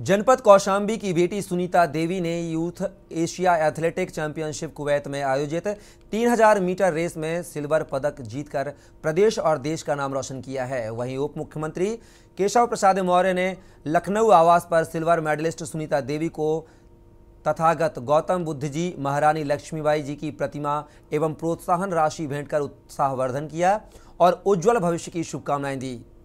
जनपद कौशाम्बी की बेटी सुनीता देवी ने youth Asia athletic championship Kuwait में आयोजित 3000 मीटर रेस में सिल्वर पदक जीतकर प्रदेश और देश का नाम रोशन किया है वहीं उप मुख्यमंत्री केशव प्रसाद मौर्य ने लखनऊ आवास पर सिल्वर मेडलिस्ट सुनीता देवी को तथागत गौतम बुद्ध जी महारानी लक्ष्मीबाई जी की प्रतिमा एवं प्रोत्साहन राशि भेंट कर उत्साहवर्धन किया और उज्ज्वल भविष्य की शुभकामनाएं दी